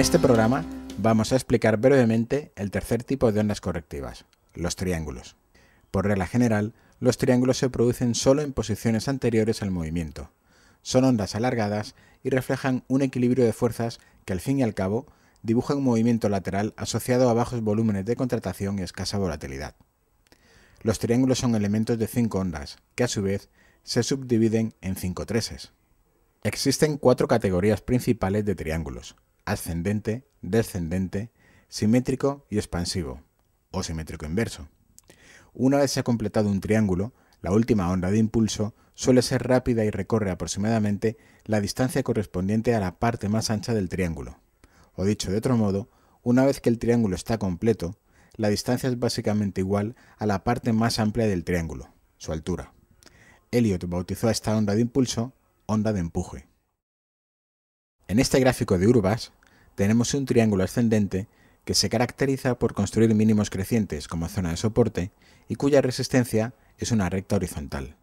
En este programa vamos a explicar brevemente el tercer tipo de ondas correctivas, los triángulos. Por regla general, los triángulos se producen solo en posiciones anteriores al movimiento. Son ondas alargadas y reflejan un equilibrio de fuerzas que al fin y al cabo dibuja un movimiento lateral asociado a bajos volúmenes de contratación y escasa volatilidad. Los triángulos son elementos de cinco ondas, que a su vez se subdividen en cinco treses. Existen cuatro categorías principales de triángulos, ascendente, descendente, simétrico y expansivo, o simétrico inverso. Una vez se ha completado un triángulo, la última onda de impulso suele ser rápida y recorre aproximadamente la distancia correspondiente a la parte más ancha del triángulo. O dicho de otro modo, una vez que el triángulo está completo, la distancia es básicamente igual a la parte más amplia del triángulo, su altura. Elliot bautizó a esta onda de impulso onda de empuje. En este gráfico de Urbas, tenemos un triángulo ascendente que se caracteriza por construir mínimos crecientes como zona de soporte y cuya resistencia es una recta horizontal.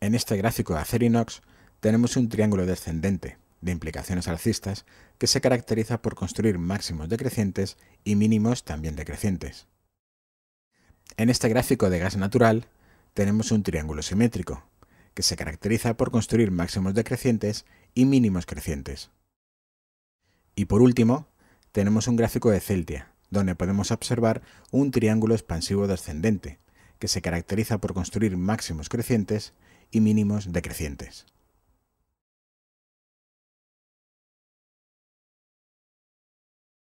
En este gráfico de acerinox tenemos un triángulo descendente de implicaciones alcistas que se caracteriza por construir máximos decrecientes y mínimos también decrecientes. En este gráfico de gas natural tenemos un triángulo simétrico que se caracteriza por construir máximos decrecientes y mínimos crecientes. Y por último, tenemos un gráfico de Celtia, donde podemos observar un triángulo expansivo descendente, que se caracteriza por construir máximos crecientes y mínimos decrecientes.